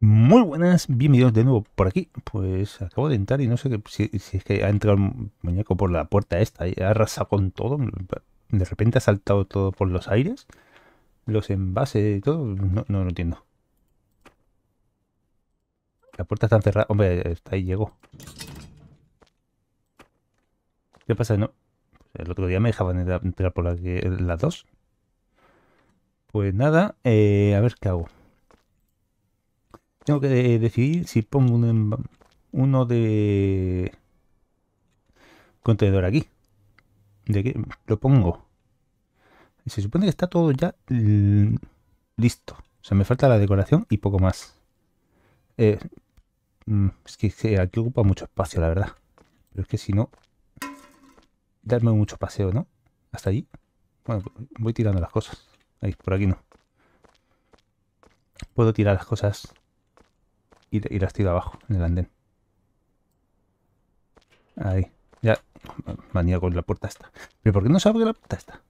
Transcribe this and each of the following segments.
Muy buenas, bienvenidos de nuevo por aquí. Pues acabo de entrar y no sé si, es que ha entrado el muñeco por la puerta esta y ha arrasado con todo. De repente ha saltado todo por los aires. Los envases y todo. No, no lo entiendo. La puerta está cerrada. Hombre, está ahí llegó. ¿Qué pasa? No. Pues el otro día me dejaban entrar por eh, las la dos. Pues nada, eh, a ver qué hago. Tengo que eh, decidir si pongo em, uno, de contenedor aquí. ¿De qué? Lo pongo. Se supone que está todo ya listo. O sea, me falta la decoración y poco más. Eh, mm, es que, aquí ocupa mucho espacio, la verdad. Pero es que si no, darme mucho paseo, ¿no? Hasta allí. Bueno, pues, voy tirando las cosas. Ahí, por aquí no. Puedo tirar las cosas y, y las tiro abajo, en el andén. Ahí. Ya, manía con la puerta esta. ¿Pero por qué no se abre la puerta esta?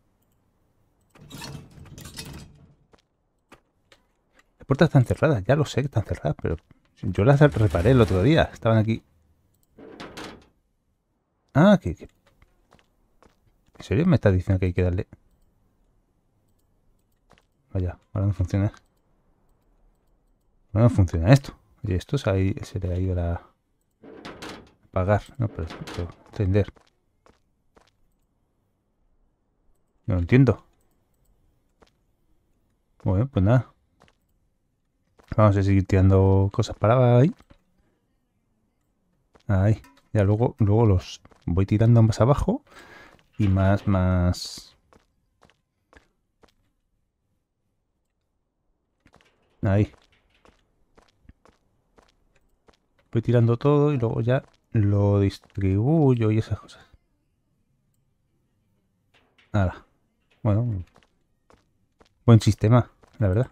Las puertas están cerradas, ya lo sé que están cerradas, pero yo las reparé el otro día. Estaban aquí. Ah, que... que... ¿En serio me está diciendo que hay que darle? Vaya, ahora no funciona. Ahora no funciona esto. Y esto se, se le ha ido a Apagar, no, pero, encender. No lo entiendo. Bueno, pues nada. Vamos a seguir tirando cosas para ahí. Ahí. Ya luego, luego los voy tirando más abajo. Y más, más... Ahí voy tirando todo y luego ya lo distribuyo y esas cosas. Nada. Bueno. Buen sistema, la verdad.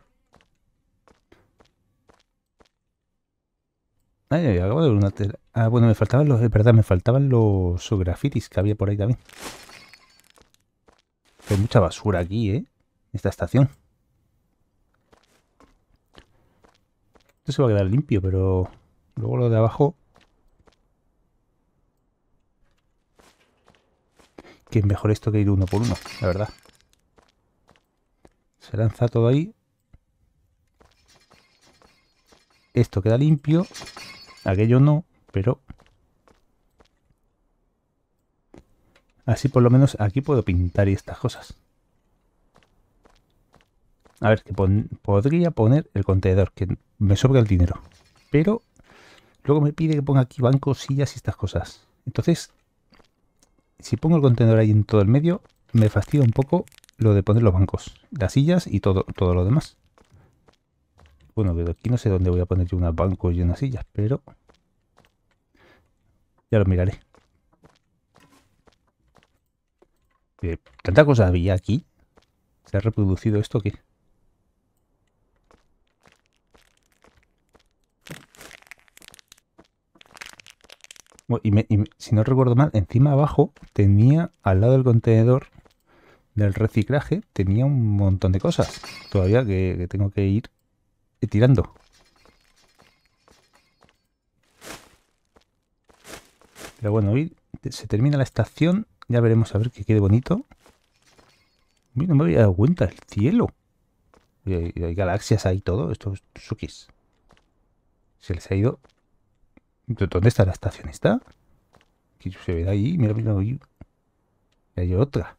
Ay, ay, acabo de ver una tela. Ah, bueno, me faltaban los... Es verdad, me faltaban los grafitis que había por ahí también. Hay mucha basura aquí, ¿eh? Esta estación. Esto se va a quedar limpio, pero... Luego lo de abajo. Que es mejor esto que ir uno por uno, la verdad. Se lanza todo ahí. Esto queda limpio. Aquello no, pero... Así por lo menos aquí puedo pintar y estas cosas. A ver, que podría poner el contenedor, que me sobra el dinero. Pero Luego me pide que ponga aquí bancos, sillas y estas cosas. Entonces, si pongo el contenedor ahí en todo el medio, me fastidia un poco lo de poner los bancos, las sillas y todo, todo lo demás. Bueno, aquí no sé dónde voy a poner yo unos bancos y unas sillas, pero ya lo miraré. Eh, ¿Tanta cosa había aquí? ¿Se ha reproducido esto o qué? Y, si no recuerdo mal, encima abajo tenía, al lado del contenedor del reciclaje, tenía un montón de cosas todavía que, tengo que ir tirando. Pero bueno, se termina la estación. Ya veremos a ver que quede bonito. no me había dado cuenta. El cielo. hay, galaxias ahí todo. Estos es Se les ha ido ¿Dónde está la estación esta? se ve ahí, mira, mira, Y hay otra.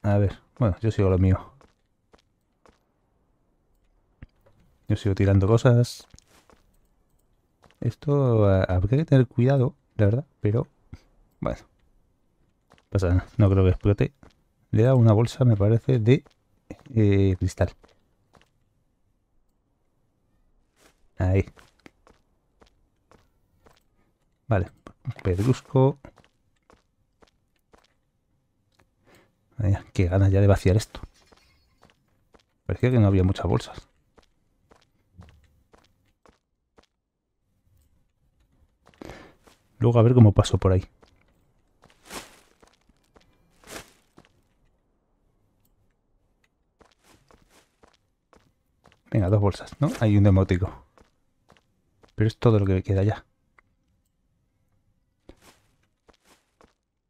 A ver, bueno, yo sigo lo mío. Yo sigo tirando cosas. Esto eh, habría que tener cuidado, la verdad, pero bueno. Pasa no creo que explote. Le da una bolsa, me parece, de eh, cristal. Ahí. Vale, pedrusco. Vaya, qué ganas ya de vaciar esto. Parecía que no había muchas bolsas. Luego a ver cómo paso por ahí. Venga, dos bolsas, ¿no? Hay un demótico. Pero es todo lo que me queda ya.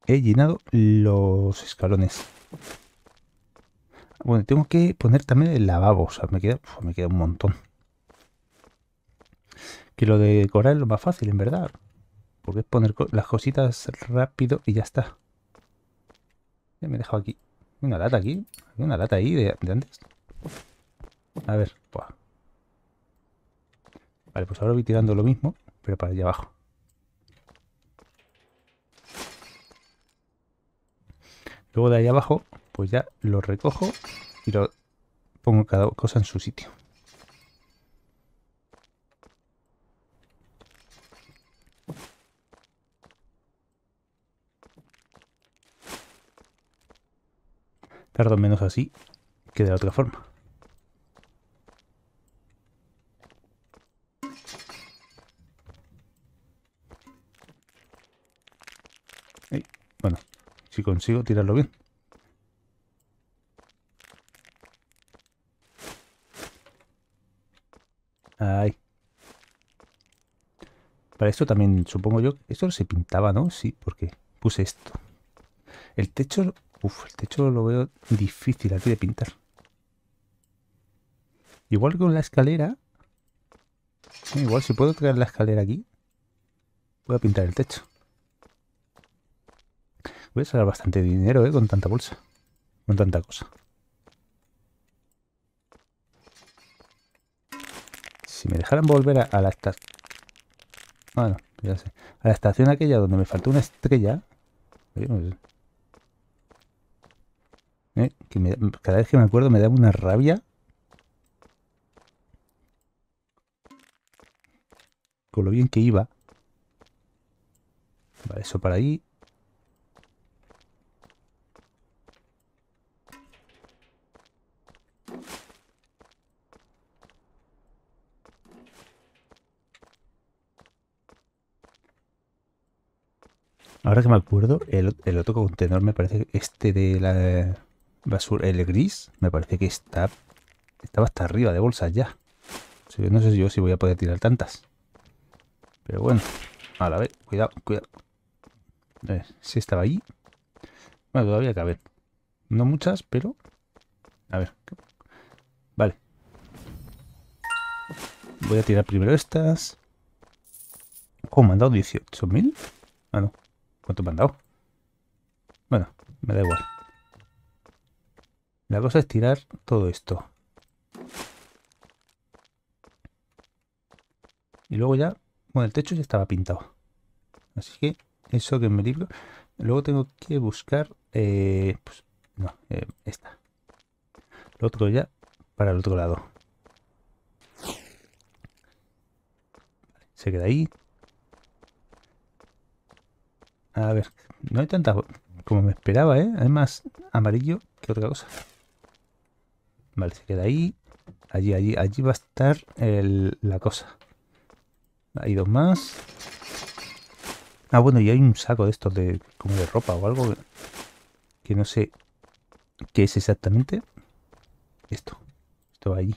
He llenado los escalones. Bueno, tengo que poner también el lavabo. O sea, me queda, me queda un montón. Que lo de decorar es lo más fácil, en verdad. Porque es poner las cositas rápido y ya está. Ya me he dejado aquí. Una lata aquí. Hay Una lata ahí de, antes. A ver, buah. Vale, pues ahora voy tirando lo mismo, pero para allá abajo. Luego de ahí abajo, pues ya lo recojo y lo pongo cada cosa en su sitio. Tardo menos así que de la otra forma. si consigo tirarlo bien. Ahí. Para esto también supongo yo... Esto se pintaba, ¿no? Sí, porque puse esto. El techo... Uf, el techo lo veo difícil aquí de pintar. Igual con la escalera... Igual si puedo traer la escalera aquí... Voy a pintar el techo. Voy a sacar bastante dinero, ¿eh? Con tanta bolsa. Con tanta cosa. Si me dejaran volver a, la estación... Bueno, ya sé. A la estación aquella donde me faltó una estrella... Pues, eh, cada vez que me acuerdo me da una rabia. Con lo bien que iba. Vale, eso para ahí. Ahora que me acuerdo, el, otro contenedor me parece este de la basura, el gris, me parece que está estaba hasta arriba de bolsa ya. No sé yo si voy a poder tirar tantas. Pero bueno, a la vez, cuidado, cuidado. A ver, eh, si estaba ahí. Bueno, todavía cabe. No muchas, pero... A ver. Vale. Voy a tirar primero estas. ¿Cómo oh, me han dado 18.000. Ah, no. ¿Cuánto me han dado? Bueno, me da igual. La cosa es tirar todo esto. Y luego ya, bueno, el techo ya estaba pintado. Así que eso que me libro. Luego tengo que buscar, eh, pues, no, eh, esta. Lo otro ya para el otro lado. Se queda ahí, a ver, no hay tantas como me esperaba, ¿eh? más amarillo que otra cosa. Vale, se queda ahí. Allí, allí, allí va a estar la cosa. Hay dos más. Ah, bueno, y hay un saco de estos de como de ropa o algo que no sé qué es exactamente. Esto. Esto va allí.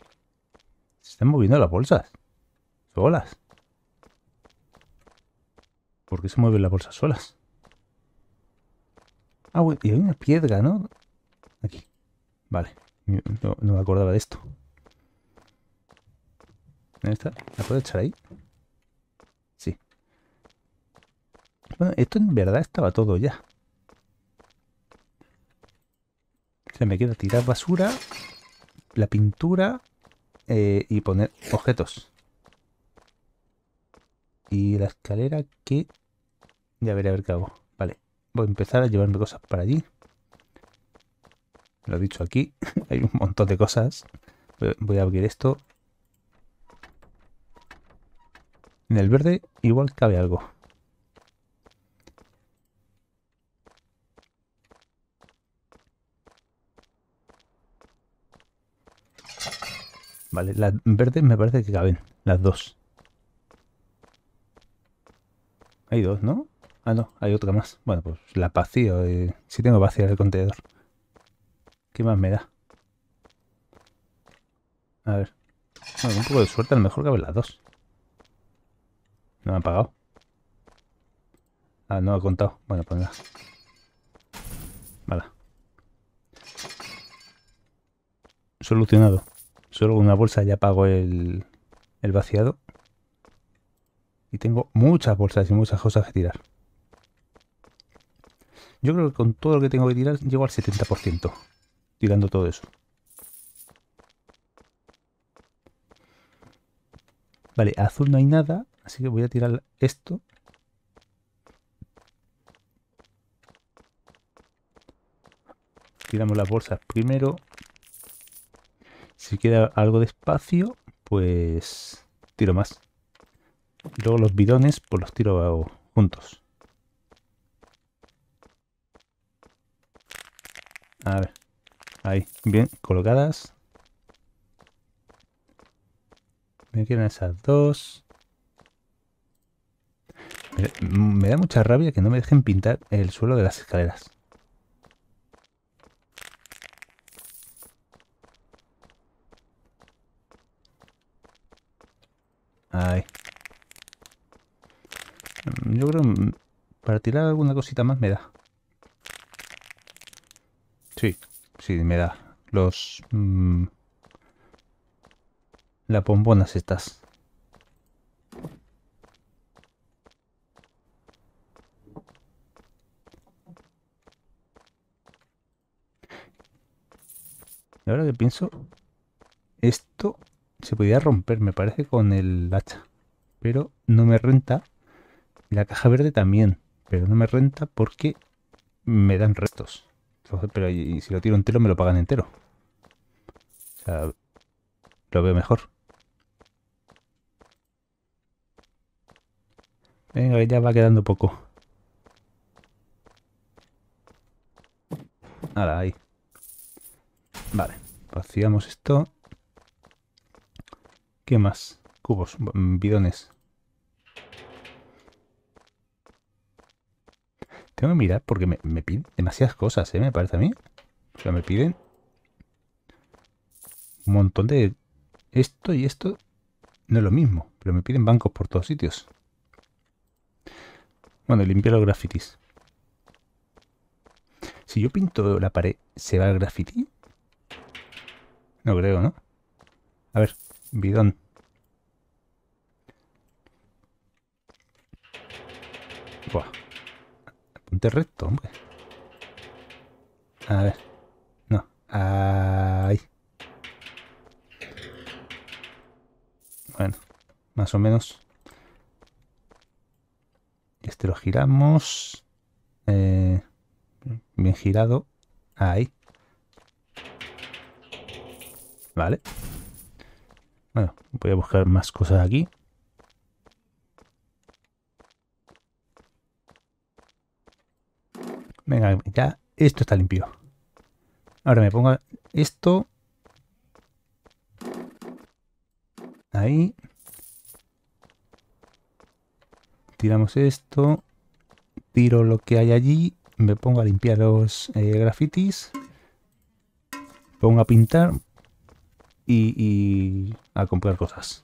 Se están moviendo las bolsas. Solas. ¿Por qué se mueven las bolsas solas? Ah, bueno, y hay una piedra, ¿no? Aquí. Vale. No, me acordaba de esto. está? ¿La puedo echar ahí? Sí. Bueno, esto en verdad estaba todo ya. O me queda tirar basura, la pintura eh, y poner objetos. Y la escalera que... Ya veré a ver qué hago voy a empezar a llevarme cosas para allí. Lo he dicho aquí, hay un montón de cosas. Voy a abrir esto. En el verde igual cabe algo. Vale, las verdes me parece que caben, las dos. Hay dos, ¿no? Ah, no, hay otra más. Bueno, pues la vacío. Eh, si tengo vaciar el contenedor. ¿Qué más me da? A ver. un poco de suerte, a lo mejor cabe las dos. No me han pagado. Ah, no ha contado. Bueno, pues nada. Vale. Solucionado. Solo una bolsa ya pago el, el vaciado. Y tengo muchas bolsas y muchas cosas que tirar. Yo creo que con todo lo que tengo que tirar llego al 70% tirando todo eso. Vale, azul no hay nada, así que voy a tirar esto. Tiramos las bolsas primero. Si queda algo de espacio, pues tiro más. Luego los bidones, pues los tiro juntos. A ver. Ahí, bien colocadas. Me quedan esas dos. Me da mucha rabia que no me dejen pintar el suelo de las escaleras. Ahí. Mm, yo creo para tirar alguna cosita más me da. Sí, sí, me da. Los... Mm, la las pomponas estas. ahora que pienso, esto se podía romper, me parece, con el hacha. Pero no me renta. la caja verde también. Pero no me renta porque me dan restos. Pero si lo tiro entero, me lo pagan entero. O sea, lo veo mejor. Venga, ya va quedando poco. Ahora, ahí. Vale, vaciamos esto. ¿Qué más? Cubos, mm, bidones. déjame mirar porque me, me piden demasiadas cosas, ¿eh? Me parece a mí. O sea, me piden un montón de... Esto y esto no es lo mismo, pero me piden bancos por todos sitios. Bueno, limpio los grafitis. Si yo pinto la pared, ¿se va el graffiti? No creo, ¿no? A ver, bidón. Buah recto, hombre. A ver. No. Ahí. Bueno, más o menos. Este lo giramos. Eh, bien girado. Ahí. Vale. Bueno, voy a buscar más cosas aquí. ya esto está limpio. Ahora me pongo esto. Ahí. Tiramos esto. Tiro lo que hay allí. Me pongo a limpiar los eh, grafitis. Pongo a pintar. Y, y a comprar cosas.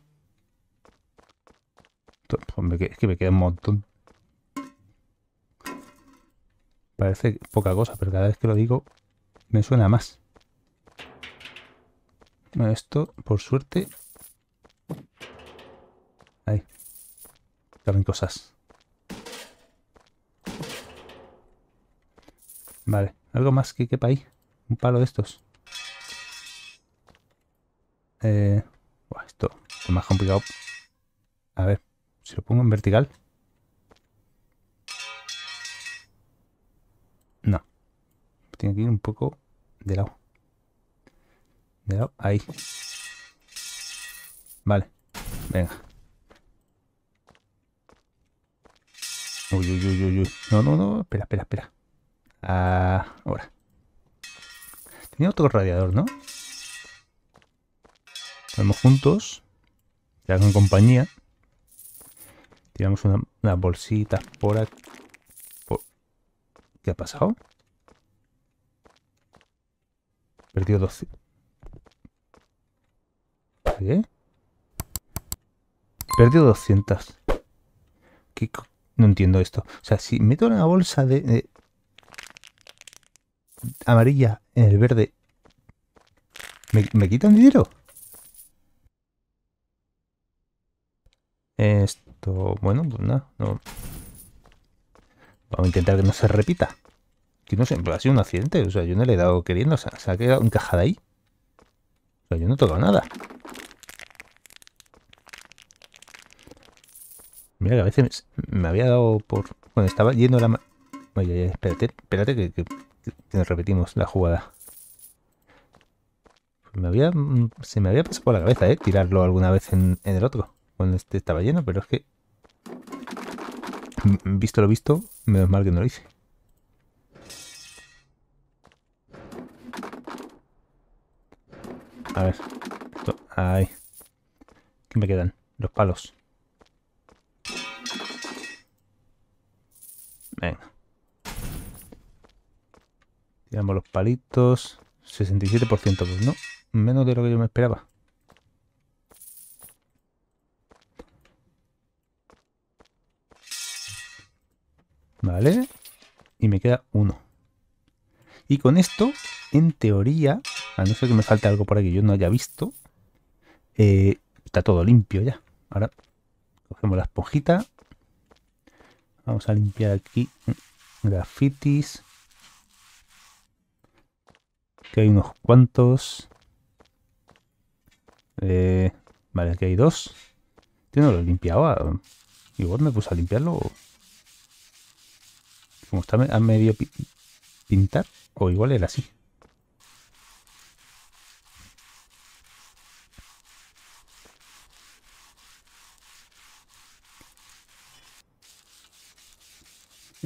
Pues es que me queda un montón Parece poca cosa, pero cada vez que lo digo me suena más. Esto, por suerte... Ahí. también cosas. Vale. ¿Algo más que quepa ahí? Un palo de estos. Eh, esto es más complicado. A ver, si lo pongo en vertical. tiene que ir un poco de lado. De lado, ahí. Vale, venga. Uy, uy, uy, uy, uy. No, no, no, espera, espera, espera. Ah, ahora. Tenía otro radiador, ¿no? Vamos juntos. Ya con compañía. Tiramos unas bolsitas por aquí. ¿Qué ha pasado? Perdió 200. ¿Qué? Perdió 200. no entiendo esto. O sea, si meto una bolsa de, amarilla en el verde, ¿me, quitan dinero? Esto, bueno, pues nada, no. Vamos a intentar que no se repita no sé, ha sido un accidente. O sea, yo no le he dado queriendo, o sea, se ha quedado encajada ahí. O sea, yo no he tocado nada. Mira que a veces me había dado por... Bueno, estaba lleno la... Oye, espérate, espérate que, nos repetimos la jugada. Me había, se me había pasado por la cabeza, ¿eh? Tirarlo alguna vez en, en el otro. Cuando este estaba lleno, pero es que... Visto lo visto, menos mal que no lo hice. A ver. ahí. ¿Qué me quedan? Los palos. Venga. Tiramos los palitos. 67%, pues no. Menos de lo que yo me esperaba. Vale. Y me queda uno. Y con esto, en teoría, a no ser que me falte algo por aquí yo no haya visto. Eh, está todo limpio ya. Ahora cogemos la esponjita. Vamos a limpiar aquí mm, grafitis. Que hay unos cuantos. Eh, vale, aquí hay dos. Yo no lo limpiaba. Ah, igual me puse a limpiarlo. Como está a medio pintar. O igual era así.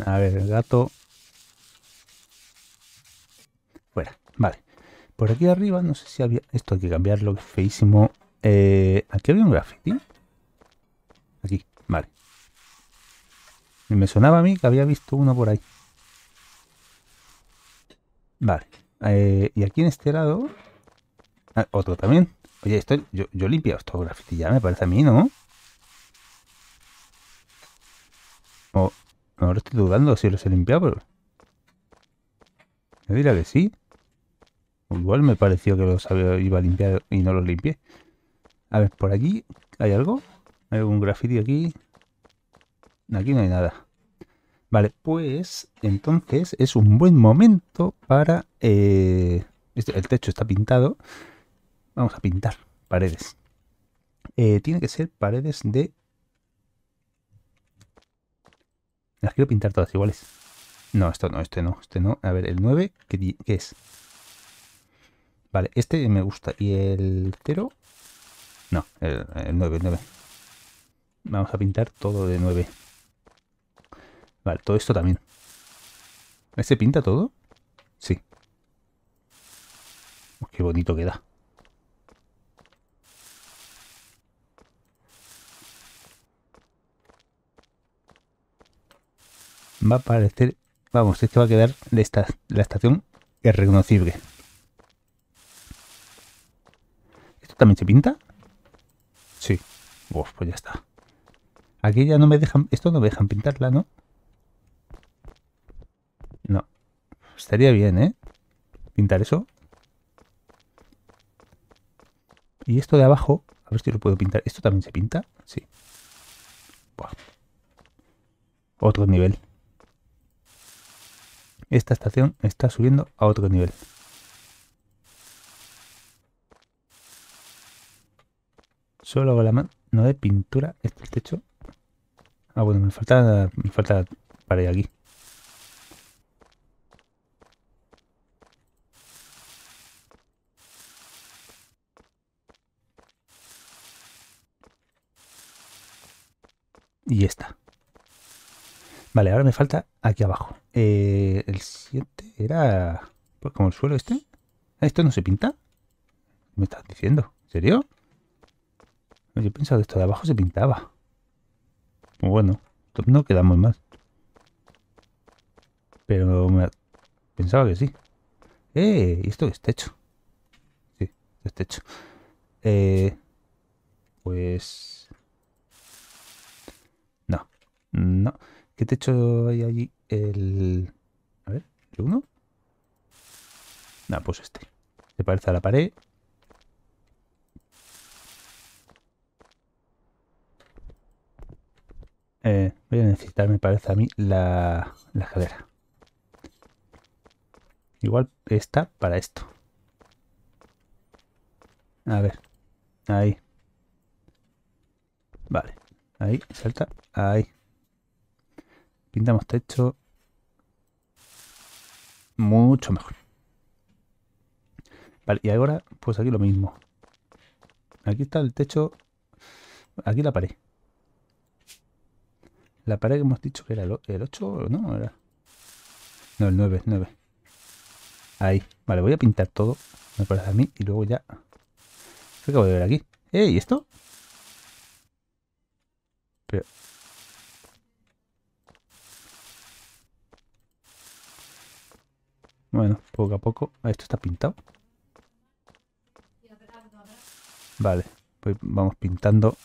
A ver, el gato. Fuera. Vale. Por aquí arriba, no sé si había... Esto hay que cambiarlo, feísimo. Eh, aquí había un graffiti. Aquí, vale. Y me sonaba a mí que había visto uno por ahí. Vale. Eh, y aquí en este lado... Ah, otro también. Oye, esto, yo, yo he estos graffiti ya, me parece a mí, ¿no? O, Ahora estoy dudando si los he limpiado, Me dirá que sí. Igual me pareció que los iba a limpiar y no los limpié. A ver, por aquí hay algo. Hay un grafiti aquí. Aquí no hay nada. Vale, pues entonces es un buen momento para... Eh, este, el techo está pintado. Vamos a pintar paredes. Eh, tiene que ser paredes de Las quiero pintar todas iguales. No, esto no, este no, este no. A ver, el 9, ¿qué, es? Vale, este me gusta. ¿Y el 0? No, el, 9, el 9. Vamos a pintar todo de 9. Vale, todo esto también. ¿Este pinta todo? Sí. Pues qué bonito queda. va a parecer, vamos, esto va a quedar de esta, la estación irreconocible. ¿Esto también se pinta? Sí. pues ya está. Aquí ya no me dejan, esto no me dejan pintarla, ¿no? No. Estaría bien, ¿eh? Pintar eso. Y esto de abajo, a ver si lo puedo pintar. ¿Esto también se pinta? Sí. Otro nivel esta estación está subiendo a otro nivel. Solo hago la mano de pintura. Este techo. Ah, bueno, me falta, me falta pared aquí. Y está. Vale, ahora me falta aquí abajo. Eh, el siguiente era... Pues como el suelo este. ¿Esto no se pinta? me estás diciendo? ¿En serio? Yo yo pensado que esto de abajo se pintaba. Pues bueno, no quedamos mal. Pero pensaba que sí. ¡Eh! esto es techo? Sí, es techo. Eh, pues... No, no. ¿Qué techo hay allí? El... A ver, ¿el uno? Nada, pues este. Se parece a la pared. Eh, voy a necesitar, me parece a mí, la, la escalera. Igual está para esto. A ver. Ahí. Vale. Ahí, salta. Ahí pintamos techo mucho mejor. Vale, y ahora, pues aquí lo mismo. Aquí está el techo. Aquí la pared. La pared que hemos dicho que era el, 8, no, era... No, el 9, 9. Ahí. Vale, voy a pintar todo, me parece a mí, y luego ya... ¿Qué acabo de ver aquí? ¿Eh? ¿Y esto? Pero... Bueno, poco a poco. Esto está pintado. Vale, pues vamos pintando.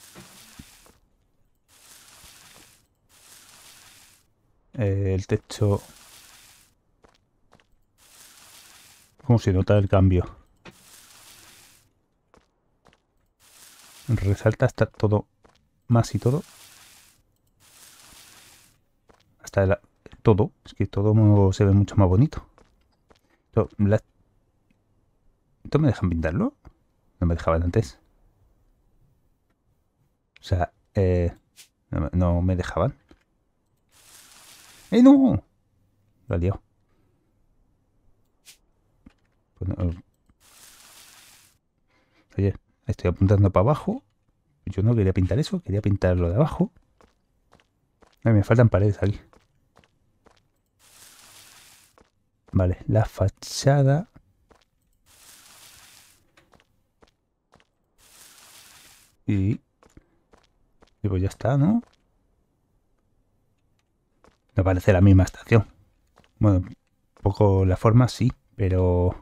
Eh, el techo... ¿Cómo se nota el cambio? Resalta hasta todo, más y todo. Hasta todo, es que todo se ve mucho más bonito. ¿Tú me dejan pintarlo? No me dejaban antes. O sea, eh, no, me dejaban. ¡Eh, no! Lo liado. Eh. Oye, estoy apuntando para abajo. Yo no quería pintar eso, quería pintarlo de abajo. Ay, me faltan paredes aquí. Vale, la fachada. Y... Y pues ya está, ¿no? Me parece la misma estación. Bueno, un poco la forma sí, pero...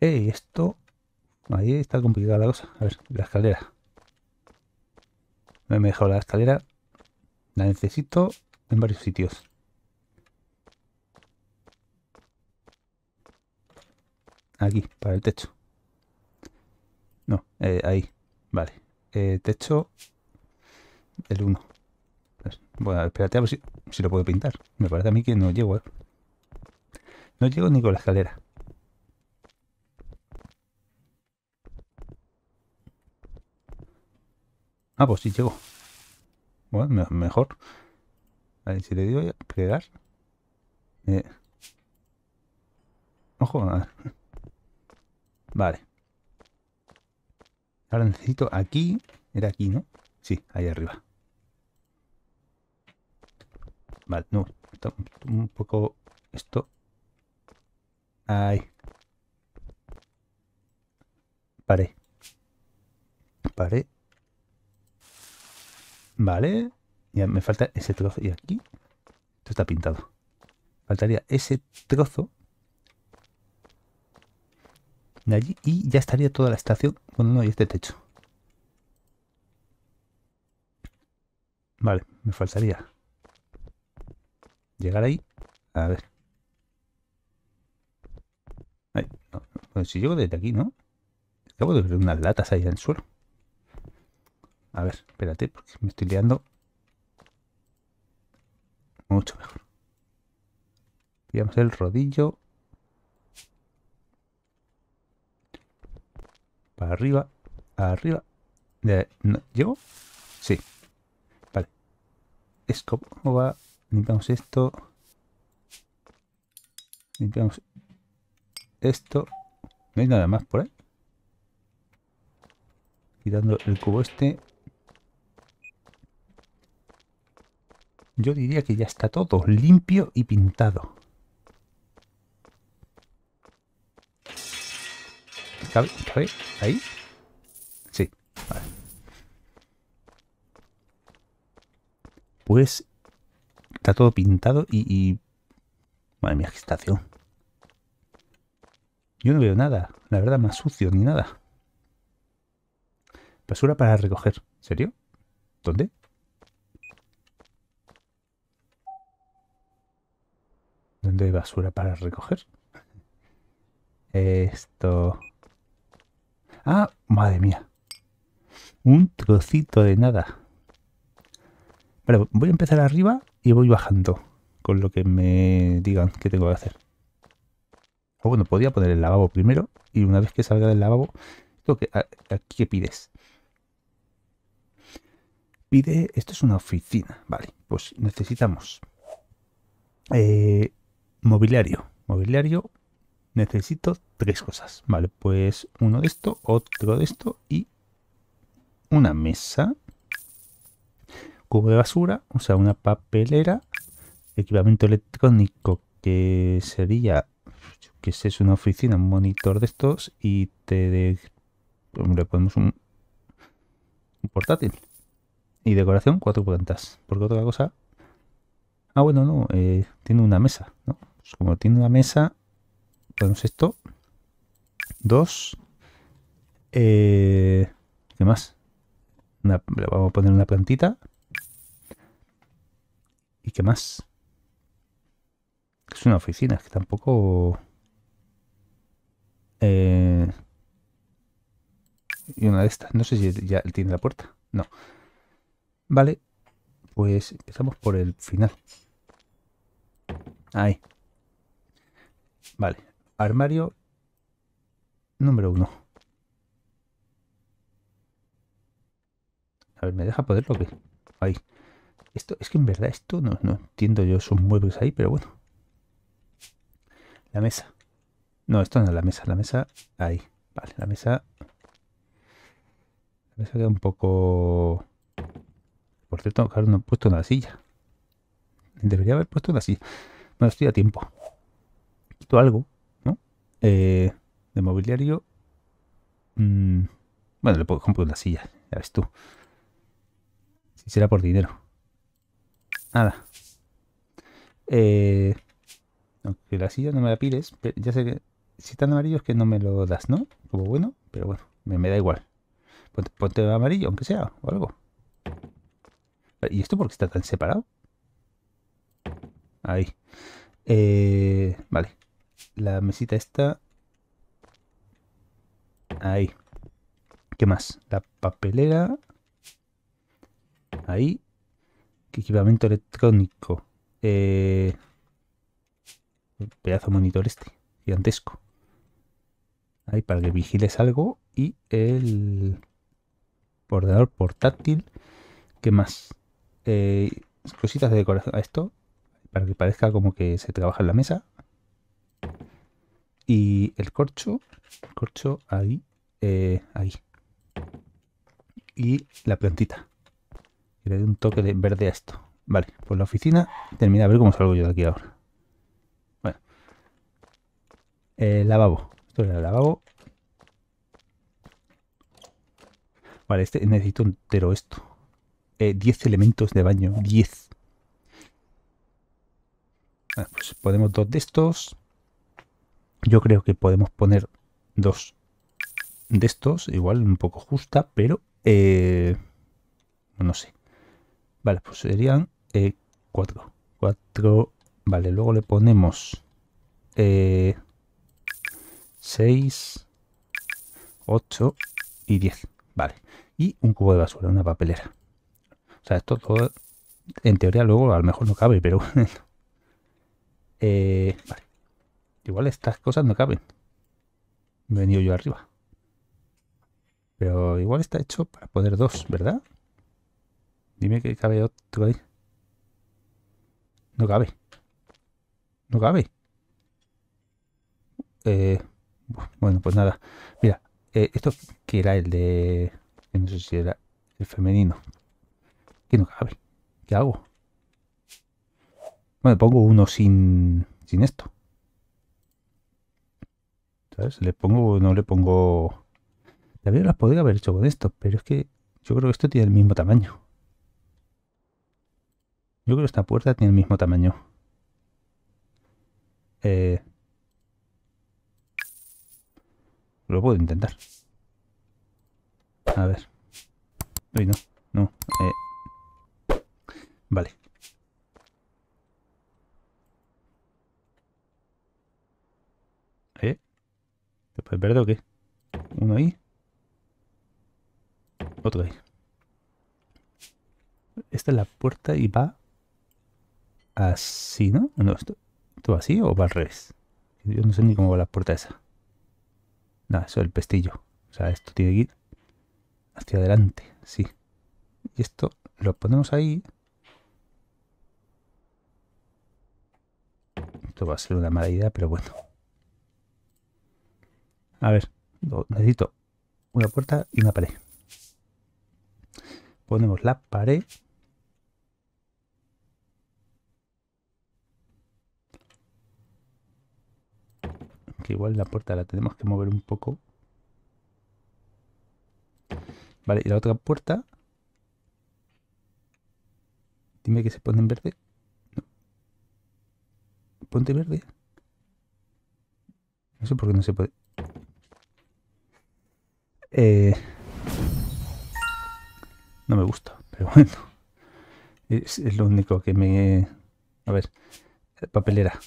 eh Esto... Ahí está complicada la cosa. A ver, la escalera. me he dejado la escalera. La necesito en varios sitios. aquí, para el techo No, eh, ahí. Vale. Eh, techo el 1. Pues, bueno, espérate a ver si, lo puedo pintar. Me parece a mí que no llego. ¿eh? No llego ni con la escalera. Ah, pues sí llego. Bueno, mejor. a ver si le digo a pegar Ojo, a Vale. Ahora necesito aquí. Era aquí, ¿no? Sí, ahí arriba. Vale, no. un poco esto. Ahí. Paré. Paré. Vale. Ya me falta ese trozo. Y aquí. Esto está pintado. Faltaría ese trozo de allí y ya estaría toda la estación. Bueno, no, y este techo. Vale, me faltaría llegar ahí. A ver. Pues si llego desde aquí, ¿no? Acabo de ver unas latas ahí en el suelo. A ver, espérate, porque me estoy liando. Mucho mejor. Pillamos el rodillo. arriba, arriba. ¿Llevo? si Sí. Vale. Es Limpiamos esto. Limpiamos esto. No hay nada más por ahí. Quitando el cubo este. Yo diría que ya está todo limpio y pintado. ¿Cabe? ¿Ahí? Sí. Pues está todo pintado y, y... Madre mía, Yo no veo nada. La verdad, más sucio ni nada. Basura para recoger. ¿Serio? ¿Dónde? ¿Dónde hay basura para recoger? Esto... Ah, madre mía. Un trocito de nada. Vale, voy a empezar arriba y voy bajando con lo que me digan que tengo que hacer. O bueno, podía poner el lavabo primero y una vez que salga del lavabo, aquí qué pides? Pide, esto es una oficina, vale, pues necesitamos eh, mobiliario, mobiliario necesito tres cosas. Vale, pues uno de esto, otro de esto y una mesa. Cubo de basura, o sea, una papelera. Equipamiento electrónico que sería, que sé, es una oficina, un monitor de estos y te... le ponemos un, un portátil. Y decoración, cuatro plantas. Porque otra cosa... Ah, bueno, no, eh, tiene una mesa, ¿no? Pues como tiene una mesa, ponemos esto. Dos. Eh, ¿Qué más? le vamos a poner una plantita. ¿Y qué más? Es una oficina, es que tampoco... Eh, y una de estas. No sé si ya tiene la puerta. No. Vale. Pues empezamos por el final. Ahí. Vale. Armario número uno A ver, ¿me deja poderlo que Ahí. Esto, es que en verdad esto no, entiendo yo, son muebles ahí, pero bueno. La mesa. No, esto no es la mesa, la mesa ahí. Vale, la mesa... La mesa queda un poco... Por cierto, claro, no he puesto una silla. Debería haber puesto una silla. Bueno, estoy a tiempo. Quito algo. Eh, de mobiliario. Mm, bueno, le puedo comprar una silla, ya ves tú. Si será por dinero. Nada. Eh, aunque la silla no me la pides, ya sé que si tan amarillo es que no me lo das, ¿no? Como bueno, pero bueno, me, da igual. Ponte, amarillo, aunque sea, o algo. ¿Y esto por qué está tan separado? Ahí. Eh, vale la mesita esta. Ahí. ¿Qué más? La papelera. Ahí. Equipamiento electrónico. El eh, pedazo monitor este. Gigantesco. Ahí para que vigiles algo. Y el ordenador portátil. ¿Qué más? Eh, cositas de decoración. Esto. Para que parezca como que se trabaja en la mesa. Y el corcho, corcho ahí, eh, ahí. Y la plantita. Y le doy un toque de verde a esto. Vale, pues la oficina termina. A ver cómo salgo yo de aquí ahora. Bueno. El lavabo. Esto era el lavabo. Vale, este necesito entero esto. 10 eh, elementos de baño. 10. Vale, pues ponemos dos de estos. Yo creo que podemos poner dos de estos, igual un poco justa, pero eh, no sé. Vale, pues serían eh, cuatro. Cuatro. Vale, luego le ponemos eh, seis, ocho y diez. Vale. Y un cubo de basura, una papelera. O sea, esto todo, en teoría luego a lo mejor no cabe, pero bueno. vale. Igual estas cosas no caben. Me he venido yo arriba. Pero igual está hecho para poner dos, ¿verdad? Dime que cabe otro ahí. No cabe. No cabe. Eh, bueno, pues nada. Mira, eh, esto que era el de... No sé si era el femenino. Que no cabe. ¿Qué hago? Bueno, pongo uno sin, sin esto. ¿Le pongo o no le pongo...? También las podría haber hecho con esto, pero es que yo creo que esto tiene el mismo tamaño. Yo creo que esta puerta tiene el mismo tamaño. Eh, lo puedo intentar. A ver. Uy, no, no. Eh, vale. Pues, verde o qué? Uno ahí. Otro ahí. Esta es la puerta y va así, ¿no? No, esto, esto así o va al revés. Yo no sé ni cómo va la puerta esa. Nada, eso es el pestillo. O sea, esto tiene que ir hacia adelante, sí. Y esto lo ponemos ahí. Esto va a ser una mala idea, pero bueno. A ver, necesito una puerta y una pared. Ponemos la pared. Que igual la puerta la tenemos que mover un poco. Vale, y la otra puerta. Dime que se pone en verde. Ponte verde. No sé por qué no se puede. Eh, no me gusta, pero bueno. Es, lo único que me... A ver, papelera.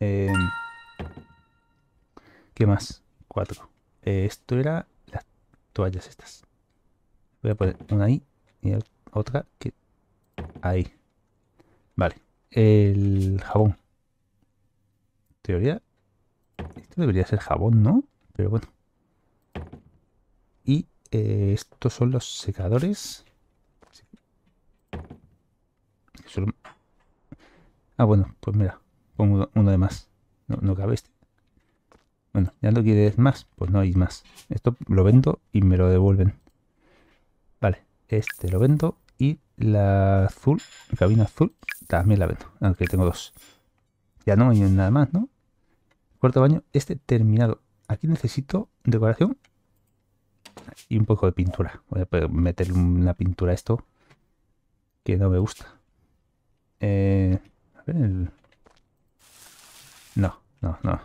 Eh, ¿Qué más? Cuatro. Eh, esto era las toallas estas. Voy a poner una ahí y otra que... Ahí. Vale. El jabón. teoría. Esto debería ser jabón, ¿no? Pero bueno. Y eh, estos son los secadores. Ah, bueno, pues mira, pongo uno de más. No, no cabe este. Bueno, ya no quieres más, pues no hay más. Esto lo vendo y me lo devuelven. Vale, este lo vendo y la azul, cabina azul, también la vendo, aunque tengo dos. Ya no hay nada más, ¿no? Cuarto baño, este terminado. Aquí necesito decoración y un poco de pintura. Voy a meter una pintura a esto que no me gusta. Eh, a ver No, no, no, no.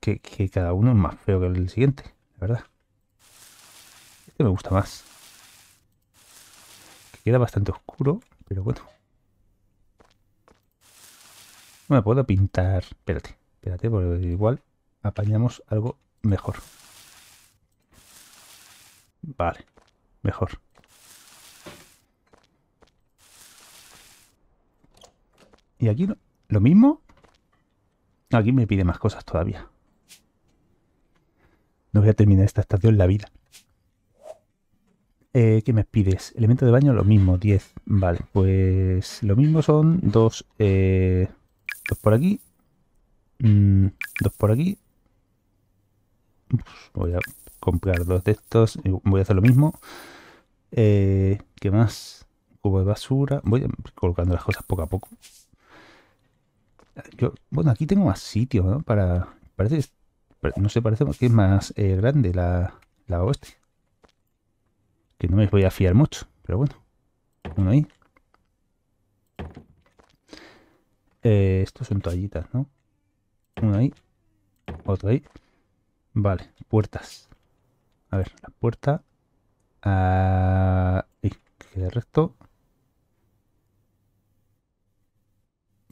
Que, cada uno es más feo que el siguiente, la verdad. Este me gusta más. Que queda bastante oscuro, pero bueno. No me puedo pintar. Espérate. Espérate, porque igual apañamos algo mejor. Vale, mejor. Y aquí lo mismo. Aquí me pide más cosas todavía. No voy a terminar esta estación la vida. Eh, ¿Qué me pides? Elemento de baño, lo mismo, 10. Vale, pues lo mismo son dos, eh, dos por aquí Mm, dos por aquí. voy a comprar dos de estos. Voy a hacer lo mismo. Eh, ¿Qué más? Cubo de basura. Voy colocando las cosas poco a poco. Yo, bueno, aquí tengo más sitio, ¿no? Para... Parece... No sé, parece que es más eh, grande la, la Que no me voy a fiar mucho, pero bueno. Uno ahí. Eh, estos son toallitas, ¿no? uno ahí. otro ahí. Vale, puertas. A ver, la puerta. Ah, ahí. Que el resto.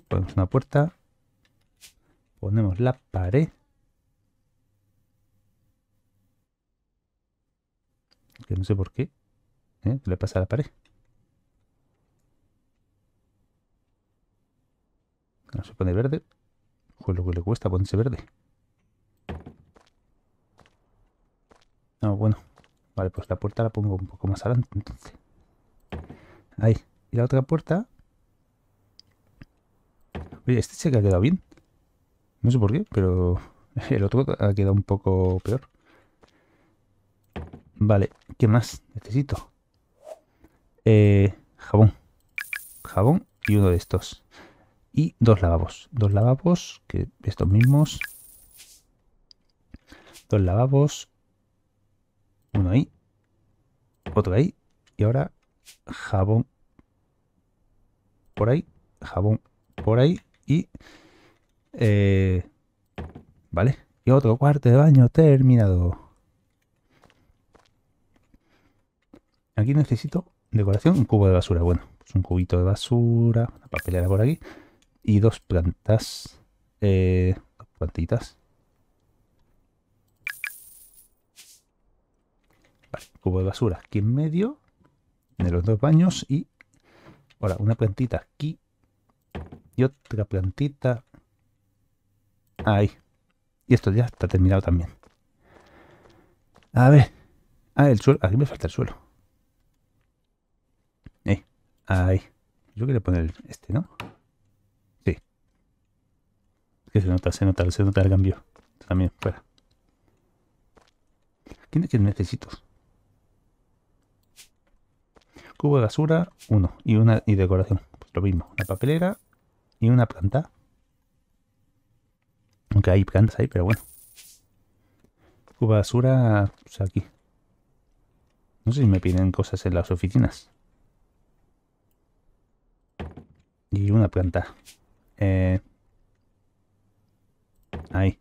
Ponemos una puerta. Ponemos la pared. Que no sé por qué. ¿eh? le pasa a la pared? No se pone verde lo que le cuesta ponerse verde. No, bueno. Vale, pues la puerta la pongo un poco más adelante, entonces. Ahí. Y la otra puerta... Oye, este se que ha quedado bien. No sé por qué, pero el otro ha quedado un poco peor. Vale, ¿qué más necesito? Eh, jabón. Jabón y uno de estos y dos lavabos. Dos lavabos, que estos mismos. Dos lavabos. Uno ahí. Otro ahí. Y ahora jabón por ahí. Jabón por ahí. Y... Eh, vale. Y otro cuarto de baño terminado. Aquí necesito decoración. Un cubo de basura. Bueno, pues un cubito de basura. Una papelera por aquí y dos plantas. Eh, plantitas. Vale, cubo de basura aquí en medio. De los dos baños. Y ahora una plantita aquí. Y otra plantita. Ahí. Y esto ya está terminado también. A ver. Ah, el suelo. Aquí me falta el suelo. Ahí. Eh, ahí. Yo quería poner este, ¿no? Que se nota, se nota, se nota el cambio. También, fuera. ¿Quién es que necesito? Cubo de basura, uno. Y una y decoración. Pues lo mismo. Una papelera y una planta. Aunque hay plantas ahí, pero bueno. Cubo de basura, pues aquí. No sé si me piden cosas en las oficinas. Y una planta. Eh, Ahí.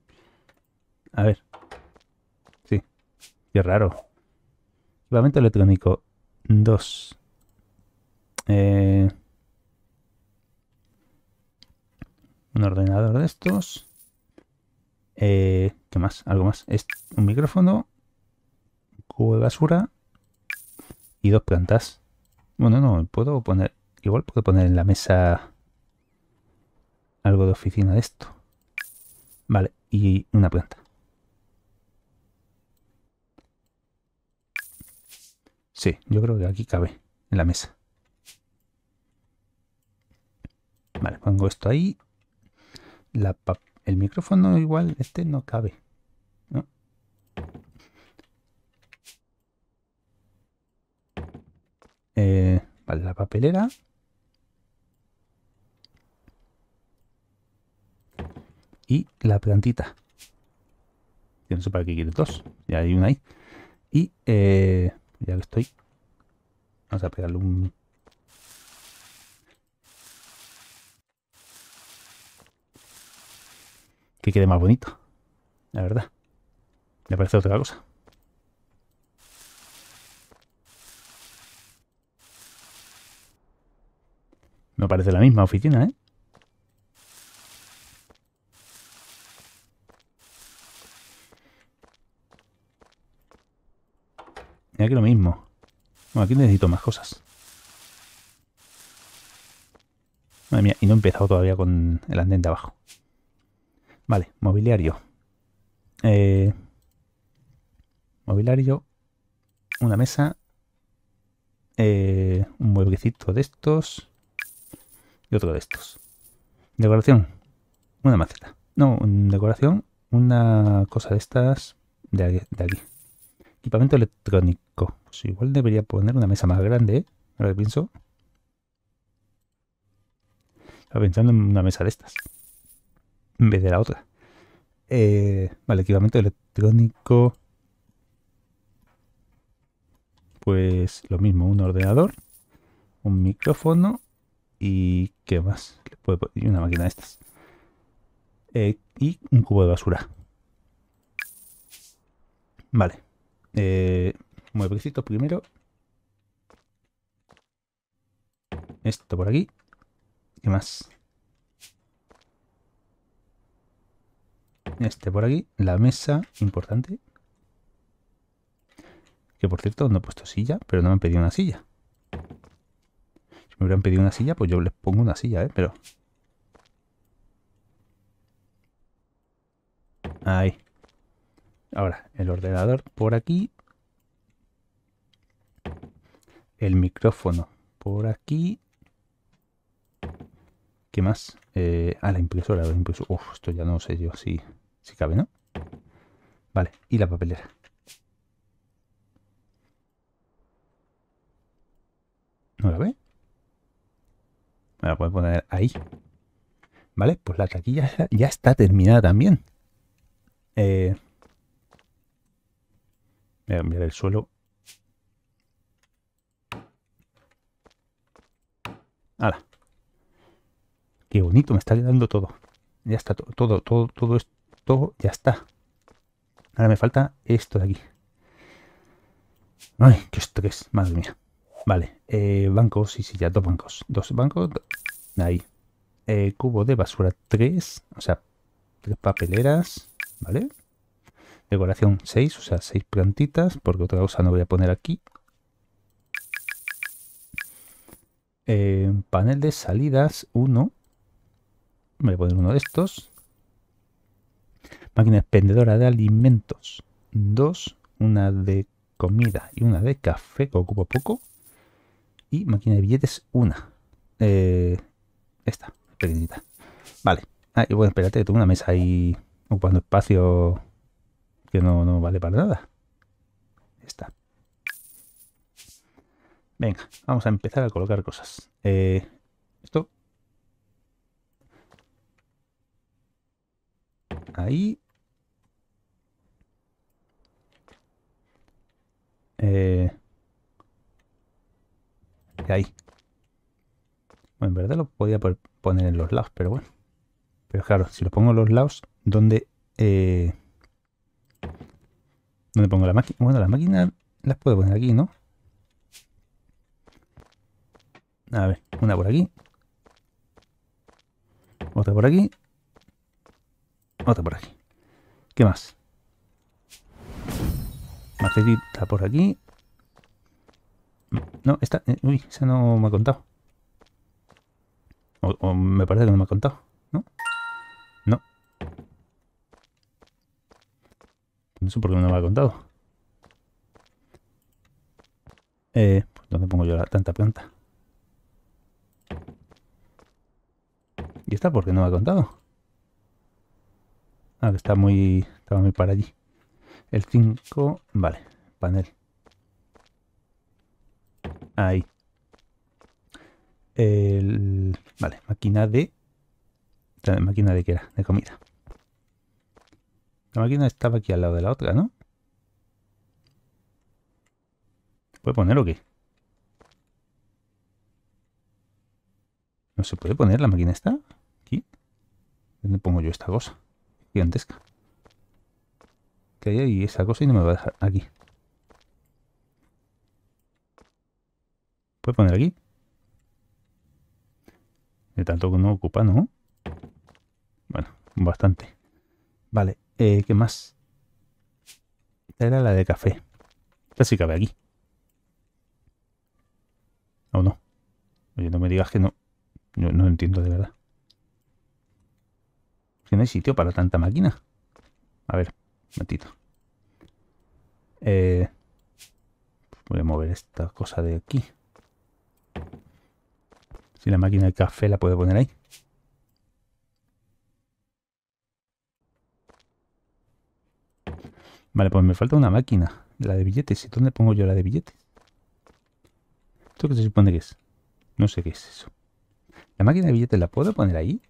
A ver. Sí. Qué raro. Equipamiento electrónico. dos eh, un ordenador de estos. Eh, ¿Qué más? Algo más. un micrófono. Un cubo de basura. Y dos plantas. Bueno, no, puedo poner... Igual puedo poner en la mesa algo de oficina de esto. Vale, y una planta. Sí, yo creo que aquí cabe en la mesa. Vale, pongo esto ahí. el micrófono igual, este no cabe. Eh, vale, la papelera. y la plantita. Yo no sé para qué quiere dos. Ya hay una ahí. Y eh, ya que estoy. Vamos a pegarle un. Que quede más bonito. La verdad. Me parece otra cosa. No parece la misma oficina, ¿eh? aquí lo mismo. aquí necesito más cosas. Madre mía, y no he empezado todavía con el andén de abajo. Vale, mobiliario. Eh, mobiliario. Una mesa. Eh, un mueblecito de estos. Y otro de estos. Decoración. Una maceta. No, decoración. Una cosa de estas De aquí. Equipamiento electrónico. Pues igual debería poner una mesa más grande, ¿eh? Ahora pienso. Estaba pensando en una mesa de estas. En vez de la otra. Eh, vale, equipamiento electrónico. Pues lo mismo, un ordenador, un micrófono y qué más. Y una máquina de estas. Eh, y un cubo de basura. Vale. Eh, mueblecito primero. Esto por aquí. ¿Qué más? Este por aquí. La mesa, importante. Que por cierto, no he puesto silla, pero no me han pedido una silla. Si me hubieran pedido una silla, pues yo les pongo una silla, ¿eh? Pero... Ahí. Ahora, el ordenador por aquí. El micrófono por aquí. ¿Qué más? a eh, ah, la impresora, la impresora. Uf, esto ya no sé yo si, si cabe, ¿no? Vale, y la papelera. ¿No la ve? Me la puedo poner ahí. Vale, pues la taquilla ya está terminada también. Eh, Voy a cambiar el suelo. ¡Hala! ¡Qué bonito! Me está quedando todo. Ya está todo, todo, todo, todo esto ya está. Ahora me falta esto de aquí. ¡Ay, qué estrés! Madre mía. Vale, eh, bancos, sí, sí, ya, dos bancos. Dos bancos, ahí. Eh, cubo de basura, tres, o sea, tres papeleras, ¿vale? Decoración 6, o sea, 6 plantitas, porque otra cosa no voy a poner aquí. Eh, panel de salidas 1. Voy a poner uno de estos. Máquina expendedora de alimentos 2. Una de comida y una de café, que ocupa poco. Y máquina de billetes 1. Eh, esta, pequeñita. Vale. Ah, y bueno, espérate, tengo una mesa ahí ocupando espacio no, no vale para nada. está. Venga, vamos a empezar a colocar cosas. Eh, esto. Ahí. Eh, ahí. Bueno, en verdad lo podía poner en los lados, pero bueno. Pero claro, si lo pongo en los lados, ¿dónde... Eh, ¿Dónde pongo la máquina? Bueno, las máquinas las puedo poner aquí, ¿no? A ver, una por aquí. Otra por aquí. Otra por aquí. ¿Qué más? está por aquí. No, esta... Eh, uy, esa no me ha contado. o me parece que no me ha contado. No sé por qué no me ha contado. Eh, ¿Dónde pongo yo la tanta planta? ¿Y esta porque no me ha contado? Ah, que está muy... Estaba muy para allí. El 5... Vale, panel. Ahí. El... Vale, máquina de... ¿Máquina de qué era? De comida. La máquina estaba aquí al lado de la otra, ¿no? ¿Puede poner o qué? ¿No se puede poner la máquina esta? ¿Aquí? ¿Dónde pongo yo esta cosa? Gigantesca. Que hay ahí esa cosa y no me va a dejar aquí. ¿Puede poner aquí? De tanto que no ocupa, ¿no? Bueno, bastante. Vale. Eh, ¿Qué más? Esta era la de café. Esta sí cabe aquí. ¿O no? Oye, no me digas que no. Yo no entiendo de verdad. Que no hay sitio para tanta máquina. A ver, un ratito. Eh, voy a mover esta cosa de aquí. Si la máquina de café la puedo poner ahí. Vale, pues me falta una máquina. La de billetes. ¿Y dónde pongo yo la de billetes? ¿Esto qué se supone que es? No sé qué es eso. ¿La máquina de billetes la puedo poner ahí?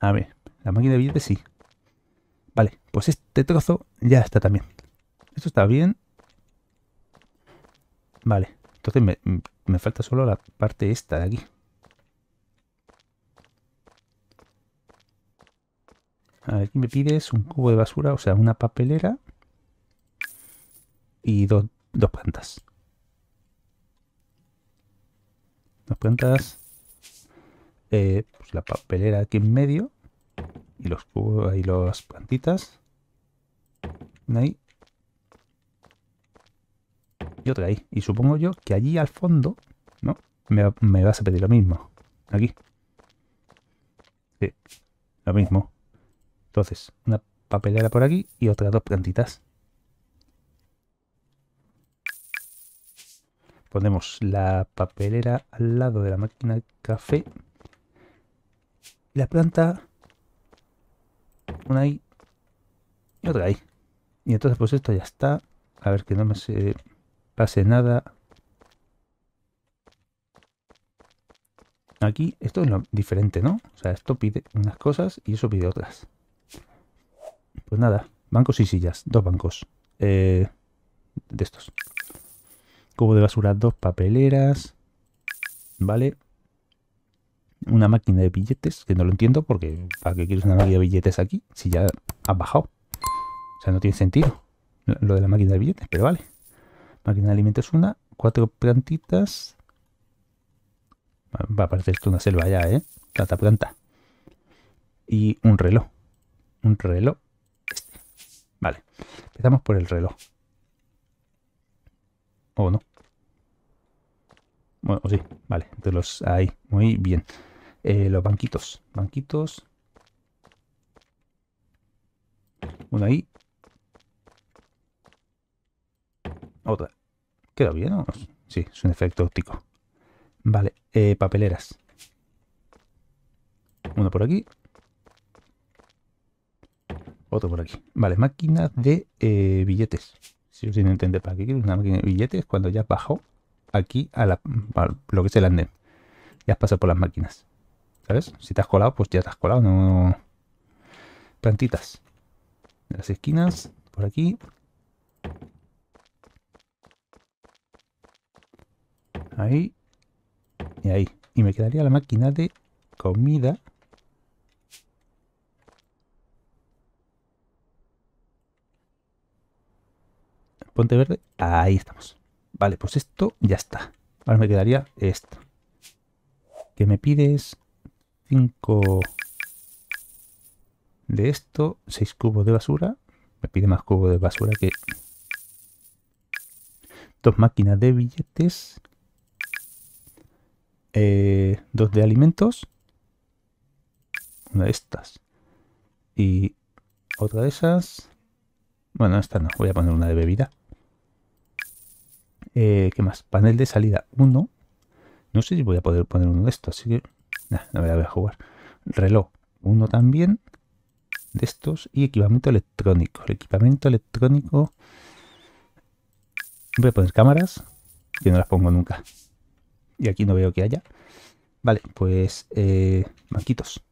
A ver, la máquina de billetes sí. Vale, pues este trozo ya está también. Esto está bien. Vale, entonces me, me falta solo la parte esta de aquí. aquí me pides un cubo de basura, o sea, una papelera y dos plantas. Dos plantas, eh, pues la papelera aquí en medio y los cubos y las plantitas. ahí y otra ahí. Y supongo yo que allí al fondo, ¿no? Me, me vas a pedir lo mismo. Aquí. Sí, lo mismo. Entonces, una papelera por aquí y otras dos plantitas. Ponemos la papelera al lado de la máquina de café. La planta, una ahí y otra ahí. Y entonces pues esto ya está. A ver que no me pase nada. Aquí esto es lo diferente, ¿no? O sea, esto pide unas cosas y eso pide otras pues nada, bancos y sillas, dos bancos. Eh, de estos. Cubo de basura, dos papeleras. Vale. Una máquina de billetes, que no lo entiendo porque ¿para qué quieres una máquina de billetes aquí? Si ya has bajado. O sea, no tiene sentido lo de la máquina de billetes, pero vale. Máquina de alimentos una, cuatro plantitas. Va a parecer esto una selva ya, ¿eh? Tanta planta. Y un reloj. Un reloj Vale, empezamos por el reloj. ¿O no? Bueno, sí, vale, de los ahí, muy bien. Eh, los banquitos, banquitos. Uno ahí. Otra. ¿Queda bien? ¿no? Sí, es un efecto óptico. Vale, eh, papeleras. Uno por aquí, otro por aquí. Vale, Máquina de eh, billetes. Si os tiene entender para qué una máquina de billetes cuando ya bajó aquí a, la, lo que es el andén. Ya has pasado por las máquinas. ¿Sabes? Si te has colado, pues ya te has colado. No... Plantitas. De las esquinas, por aquí. Ahí. Y ahí. Y me quedaría la máquina de comida. Ponte verde. Ahí estamos. Vale, pues esto ya está. Ahora me quedaría esto. Que me pides 5 de esto, 6 cubos de basura. Me pide más cubos de basura que... Dos máquinas de billetes. Eh, dos de alimentos. Una de estas. Y otra de esas. Bueno, esta no. Voy a poner una de bebida. Eh, ¿Qué más? Panel de salida 1. No sé si voy a poder poner uno de estos, así que no me la voy a jugar. Reloj 1 también de estos y equipamiento electrónico. El equipamiento electrónico voy a poner cámaras, que no las pongo nunca. Y aquí no veo que haya. Vale, pues eh, banquitos.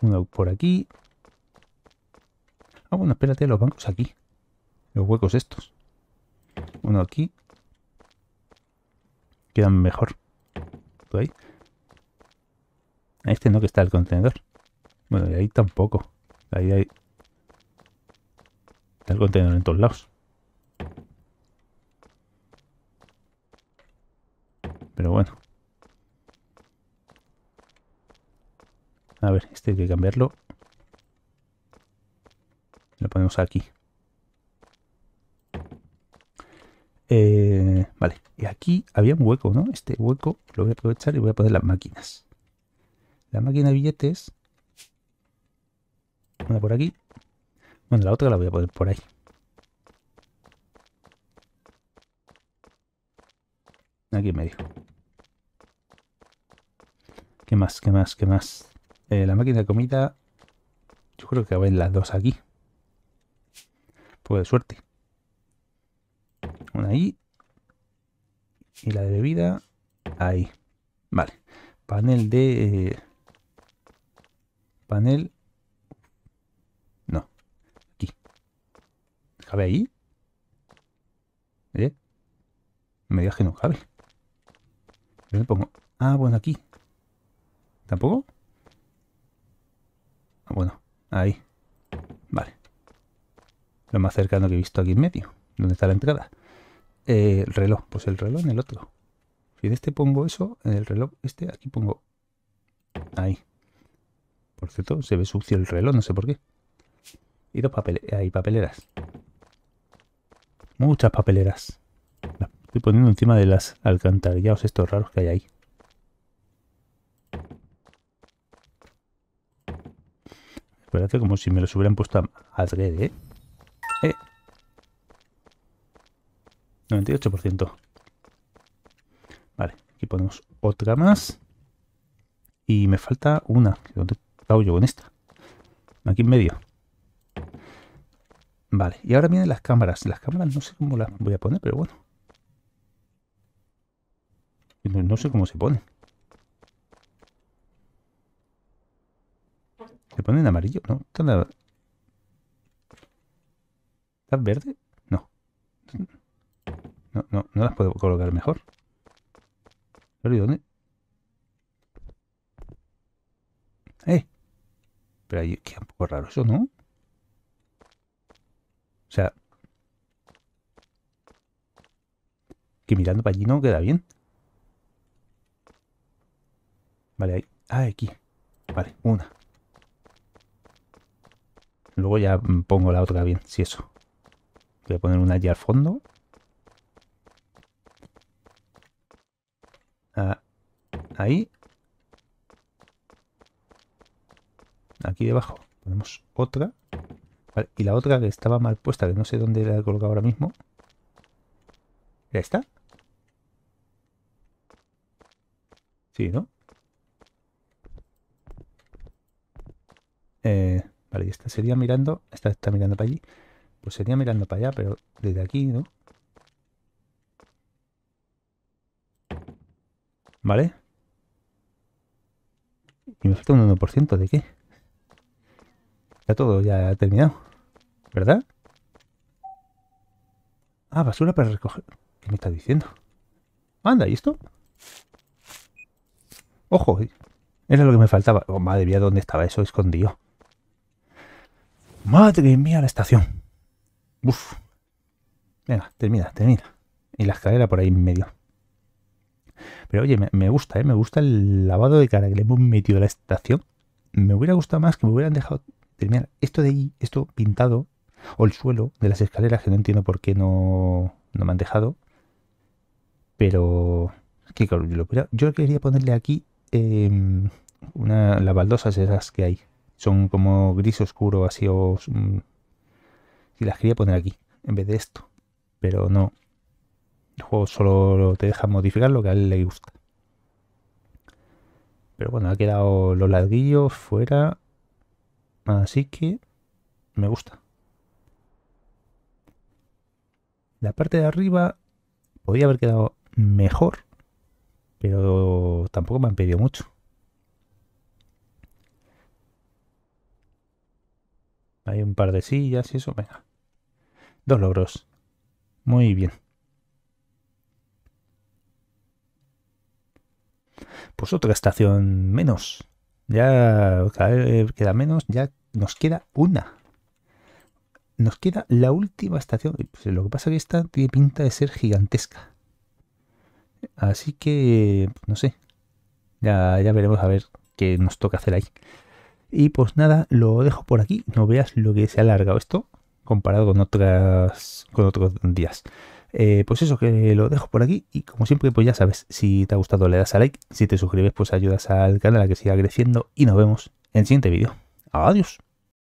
Uno por aquí, Ah, bueno, espérate, los bancos aquí. Los huecos estos. Uno aquí. Quedan mejor. ¿Tú ahí? Este no que está el contenedor. Bueno, y ahí tampoco. Ahí hay... Está el contenedor en todos lados. Pero bueno. A ver, este hay que cambiarlo lo ponemos aquí. Eh, vale, y aquí había un hueco, ¿no? Este hueco lo voy a aprovechar y voy a poner las máquinas. La máquina de billetes. Una por aquí. Bueno, la otra la voy a poner por ahí. Aquí en medio. ¿Qué más? ¿Qué más? ¿Qué más? Eh, la máquina de comida. Yo creo que va las dos aquí. Pues de suerte. Una ahí. Y la de bebida ahí. Vale. Panel de... Eh, panel... No. Aquí. ¿Cabe ahí? ¿Eh? Me digas que no cabe. pongo... Ah, bueno, aquí. ¿Tampoco? Ah, bueno, ahí. Lo más cercano que he visto aquí en medio, donde está la entrada. Eh, el reloj, pues el reloj en el otro. Si en este pongo eso, en el reloj este, aquí pongo... Ahí. Por cierto, se ve sucio el reloj, no sé por qué. Y dos papeles. hay papeleras. Muchas papeleras. estoy poniendo encima de las alcantarillas estos raros que hay ahí. que como si me los hubieran puesto a adrede, ¿eh? 98%. Vale, aquí ponemos otra más. Y me falta una. ¿Dónde he yo con esta? Aquí en medio. Vale, y ahora vienen las cámaras. Las cámaras no sé cómo las voy a poner, pero bueno. No, sé cómo se pone ¿Se pone en amarillo? No, está, en verde? No. No, no, no las puedo colocar mejor. ¿Pero y dónde? ¡Eh! Pero ahí queda un poco raro eso, ¿no? O sea... Que mirando para allí no queda bien. Vale, ahí. Ah, aquí. Vale, una. Luego ya pongo la otra bien, si eso. Voy a poner una allí al fondo. Ah, ahí. Aquí debajo ponemos otra. y la otra que estaba mal puesta, que no sé dónde la he colocado ahora mismo. ¿Ya está? Sí, ¿no? Eh, vale, y esta sería mirando. Esta está mirando para allí. Pues sería mirando para allá, pero desde aquí, ¿no? ¿Vale? Y me falta un 1% de qué. Ya todo, ya ha terminado. ¿Verdad? Ah, basura para recoger. ¿Qué me está diciendo? Anda, ¿y esto? Ojo, eh, era lo que me faltaba. Oh, madre mía, ¿dónde estaba eso escondido? Madre mía, la estación. Uf. Venga, termina, termina. Y la escalera por ahí en medio. Pero oye, me, gusta, ¿eh? me gusta el lavado de cara que le hemos metido a la estación. Me hubiera gustado más que me hubieran dejado terminar esto de ahí, esto pintado, o el suelo de las escaleras, que no entiendo por qué no, no me han dejado. Pero yo, quería ponerle aquí em, una, las baldosas esas que hay. Son como gris oscuro, así os... Mm, y las quería poner aquí, en vez de esto. Pero no, el juego solo te deja modificar lo que a él le gusta. Pero bueno, ha quedado los ladrillos fuera. Así que me gusta. La parte de arriba podría haber quedado mejor, pero tampoco me han pedido mucho. Hay un par de sillas y eso, venga. Dos logros. Muy bien. pues otra estación menos. Ya eh, queda menos, ya nos queda una. Nos queda la última estación. Pues, lo que pasa es que esta tiene pinta de ser gigantesca. Así que, no sé. Ya, ya veremos a ver qué nos toca hacer ahí. Y pues nada, lo dejo por aquí. No veas lo que se ha alargado esto comparado con, otras, con otros días. Eh, pues eso, que lo dejo por aquí y como siempre, pues ya sabes, si te ha gustado le das a like, si te suscribes, pues ayudas al canal a que siga creciendo y nos vemos en el siguiente vídeo. Adiós.